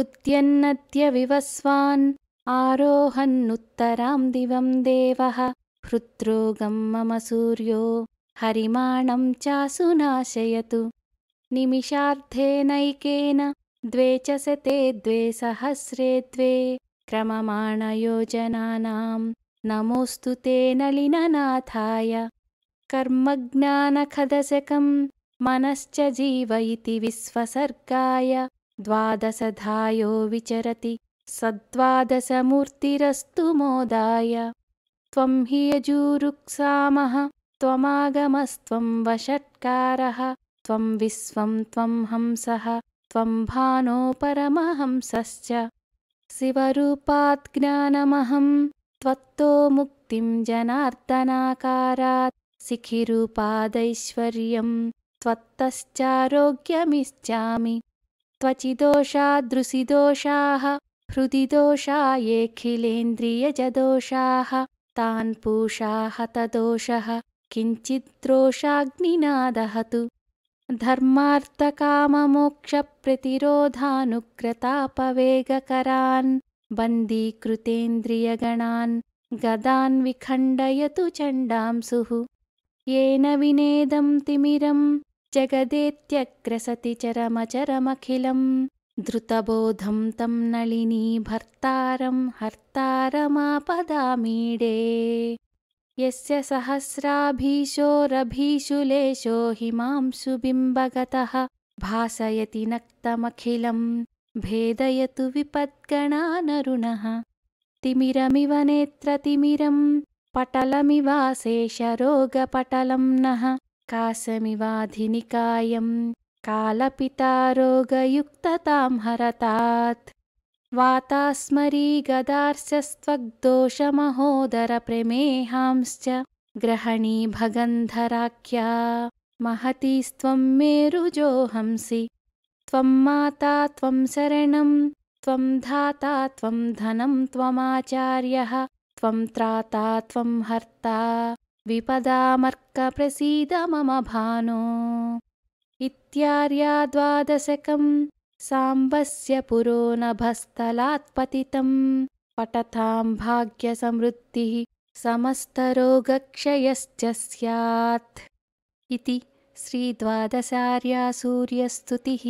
उद्यन्नत्य विवस्वान् आरोहन्नुत्तरां दिवं देवः हृद्रोगं मम सूर्यो हरिमाणं चासु नाशयतु निमिषार्थेनैकेन द्वे च शते द्वे सहस्रे द्वे क्रममाणयोजनानां नमोऽस्तु ते नलिननाथाय कर्मज्ञानखदशकं मनश्च जीव इति विश्वसर्गाय द्वादशधायो विचरति सद्वादशमूर्तिरस्तु मोदाय त्वं हि यजूरुक्सामः त्वमागमस्त्वं वषट्कारः त्वं विश्वं त्वं हंसः त्वं भानो परमहंसश्च ज्ञानमहं त्वत्तो मुक्तिं सिखिरूपादैश्वर्यं त्वत्तश्चारोग्यमिच्छामि त्वचिदोषादृसिदोषाः हृदि दोषा येऽखिलेन्द्रियजदोषाः तान्पूषाः तदोषः किञ्चिद्रोषाग्निनादहतु धर्मार्तकाममोक्षप्रतिरोधानुकृतापवेगकरान् बन्दीकृतेन्द्रियगणान् विखण्डयतु चण्डांसुः येन विनेदं तिमिरम् जगदेत्यग्रसति चरमचरमखिलम् धृतबोधं तं नलिनी भर्तारं हर्तारमापदामीडे यस्य सहस्राभीषोरभीषु हिमांशुबिम्बगतः भासयति नक्तमखिलं भेदयतु विपद्गणानरुणः तिमिरमिव नेत्रतिमिरं पटलमिवा नः कासमिवाधिनिकायम् कालपितारोगयुक्ततां हरतात् वातास्मरी गदार्शस्त्वग्दोषमहोदरप्रमेहांश्च ग्रहणी भगन्धराख्या महती स्त्वं मेरुजोहंसि त्वं माता त्वं शरणं त्वं धाता त्वं धनं त्वमाचार्यः त्वं त्राता त्वं हर्ता विपदामर्कप्रसीद मम भानो द्वादशकम् साम्बस्य पुरोनभस्तलात्पतितं पठताम् भाग्यसमृद्धिः समस्तरोगक्षयश्च स्यात् इति श्रीद्वादशार्यासूर्यस्तुतिः